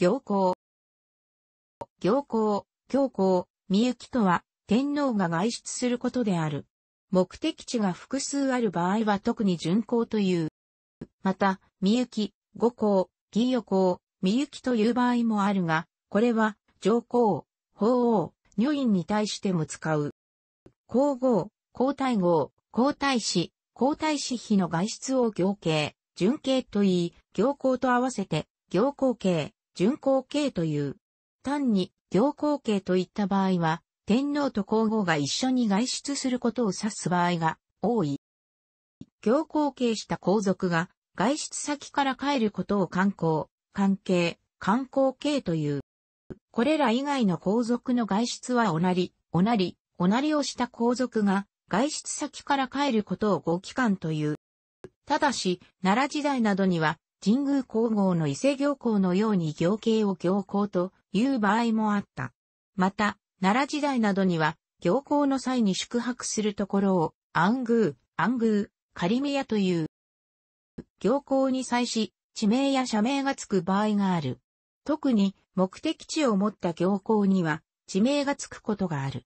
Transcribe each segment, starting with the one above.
行幸。行幸、行幸、みゆきとは、天皇が外出することである。目的地が複数ある場合は特に巡行という。また、みゆき、五行、義与行、みゆきという場合もあるが、これは、上皇、法王、女院に対しても使う。皇后、皇太后、皇太子、皇太子妃の外出を行形、巡形といい、行行と合わせて、行行形、巡後継という。単に行後継といった場合は、天皇と皇后が一緒に外出することを指す場合が多い。行後継した皇族が外出先から帰ることを観光、関係、観光系という。これら以外の皇族の外出はおなり、おなり、おなりをした皇族が外出先から帰ることを合期間という。ただし、奈良時代などには神宮皇后の伊勢行幸のように行形を行幸という場合もあった。また、奈良時代などには、行幸の際に宿泊するところを、安宮、安宮、仮宮という、行幸に際し、地名や社名がつく場合がある。特に、目的地を持った行幸には、地名がつくことがある。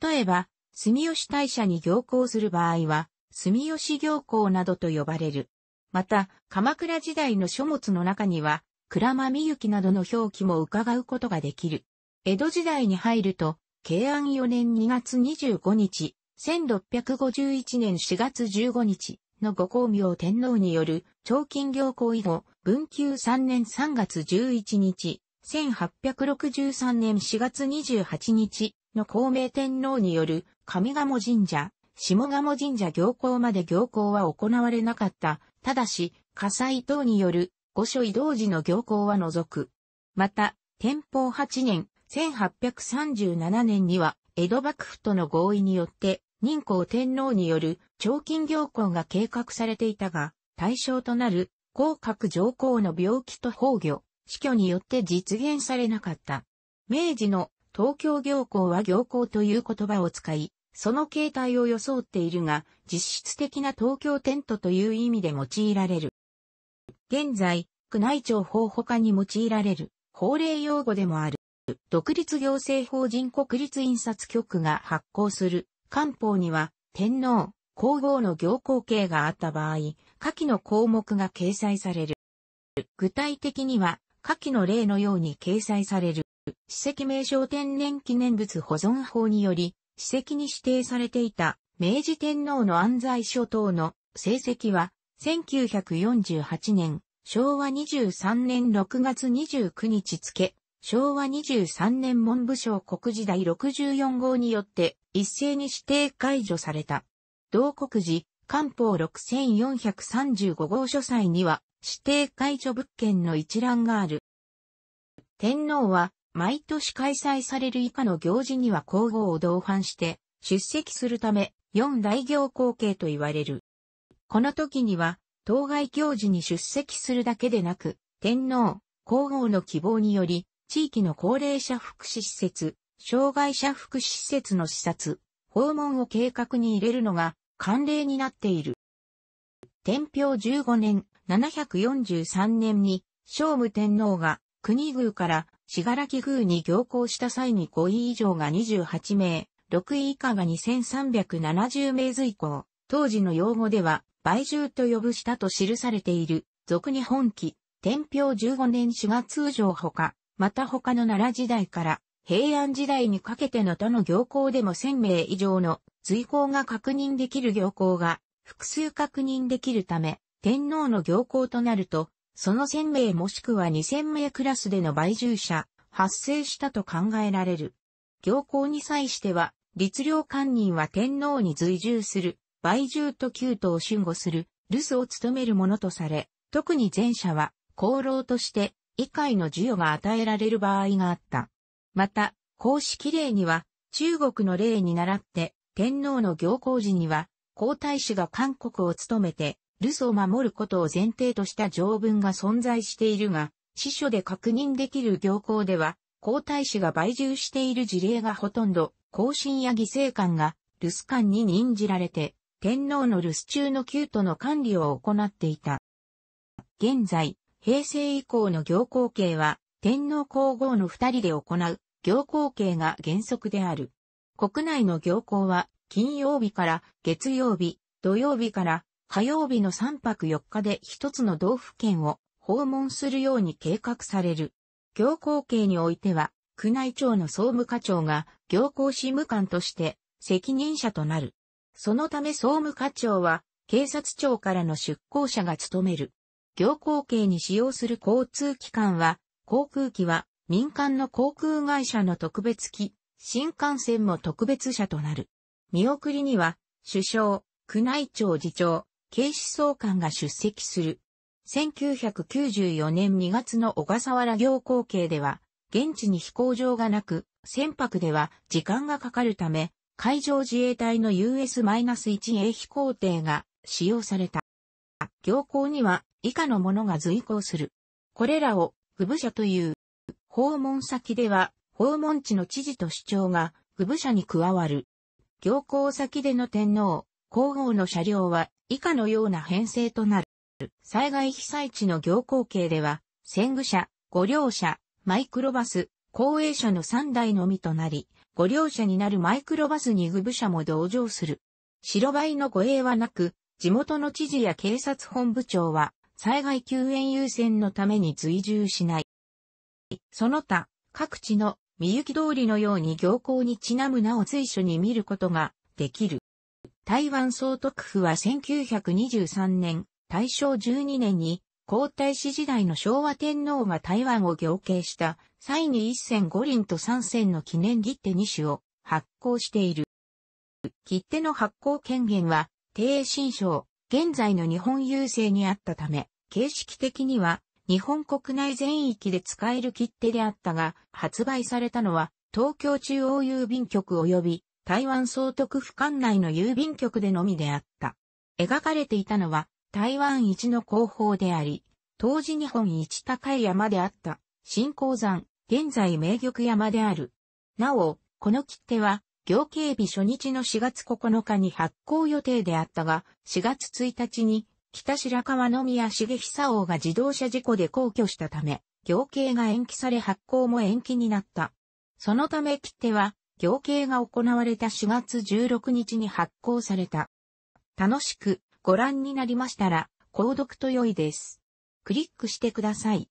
例えば、住吉大社に行幸する場合は、住吉行幸などと呼ばれる。また、鎌倉時代の書物の中には、倉間みゆきなどの表記も伺うことができる。江戸時代に入ると、慶安4年2月25日、1651年4月15日のご公明天皇による、朝金行行以後、文久3年3月11日、1863年4月28日の孔明天皇による上賀茂神社、下鴨神社行行まで行行は行われなかった。ただし、火災等による御所移動時の行行は除く。また、天保8年、1837年には、江戸幕府との合意によって、任皇天皇による長金行行が計画されていたが、対象となる、皇格上皇の病気と崩御、死去によって実現されなかった。明治の東京行行は行行という言葉を使い、その形態を装っているが、実質的な東京テントという意味で用いられる。現在、宮内庁法他に用いられる法令用語でもある。独立行政法人国立印刷局が発行する官報には、天皇、皇后の行幸形があった場合、下記の項目が掲載される。具体的には、下記の例のように掲載される。史跡名称天然記念物保存法により、史跡に指定されていた明治天皇の安在諸島の成績は1948年、昭和23年6月29日付、昭和23年文部省国時代64号によって一斉に指定解除された。同国時、官報6435号書斎には指定解除物件の一覧がある。天皇は毎年開催される以下の行事には皇后を同伴して出席するため、四大行光景と言われる。この時には、当該行事に出席するだけでなく、天皇、皇后の希望により、地域の高齢者福祉施設、障害者福祉施設の視察、訪問を計画に入れるのが慣例になっている。天平15年743年に、聖武天皇が国宮からがらき宮に行幸した際に5位以上が28名、6位以下が2370名随行。当時の用語では、倍獣と呼ぶしたと記されている、俗に本記、天平15年4月上ほか、また他の奈良時代から平安時代にかけての他の行幸でも1000名以上の随行が確認できる行行が複数確認できるため、天皇の行幸となると、その1000名もしくは2000名クラスでの倍住者、発生したと考えられる。行行に際しては、律令官人は天皇に随従する、倍住と旧都を守護する、留守を務めるものとされ、特に前者は、功労として、以外の授与が与えられる場合があった。また、公式例には、中国の例に倣って、天皇の行行時には、皇太子が韓国を務めて、留守を守ることを前提とした条文が存在しているが、司書で確認できる行項では、皇太子が売従している事例がほとんど、後進や犠牲官が留守官に任じられて、天皇の留守中の宮都の管理を行っていた。現在、平成以降の行行刑は、天皇皇后の二人で行う行行刑が原則である。国内の行行は、金曜日から月曜日、土曜日から火曜日の3泊4日で一つの道府県を訪問するように計画される。行行計においては、区内庁の総務課長が行行事務官として責任者となる。そのため総務課長は警察庁からの出向者が務める。行行計に使用する交通機関は、航空機は民間の航空会社の特別機、新幹線も特別車となる。見送りには、首相、区内庁次長、警視総監が出席する。1994年2月の小笠原行行計では、現地に飛行場がなく、船舶では時間がかかるため、海上自衛隊の US-1A 飛行艇が使用された。行行には以下のものが随行する。これらを、不部車という。訪問先では、訪問地の知事と市長が、不部車に加わる。行行先での天皇、皇后の車両は、以下のような編成となる。災害被災地の行行景では、戦具車、五両車、マイクロバス、公営車の3台のみとなり、五両車になるマイクロバスに具部車も同乗する。白バイの護衛はなく、地元の知事や警察本部長は、災害救援優先のために追従しない。その他、各地の三雪通りのように行行にちなむ名を随所に見ることができる。台湾総督府は1923年、大正12年に、皇太子時代の昭和天皇が台湾を行計した際に一戦五輪と三戦の記念切手二種を発行している。切手の発行権限は、帝新章、現在の日本郵政にあったため、形式的には日本国内全域で使える切手であったが、発売されたのは東京中央郵便局及び台湾総督府管内の郵便局でのみであった。描かれていたのは台湾一の広報であり、当時日本一高い山であった新鉱山、現在名玉山である。なお、この切手は行警備初日の4月9日に発行予定であったが、4月1日に北白川宮重久王が自動車事故で公居したため、行警が延期され発行も延期になった。そのため切手は行刑が行われた4月16日に発行された。楽しくご覧になりましたら、購読と良いです。クリックしてください。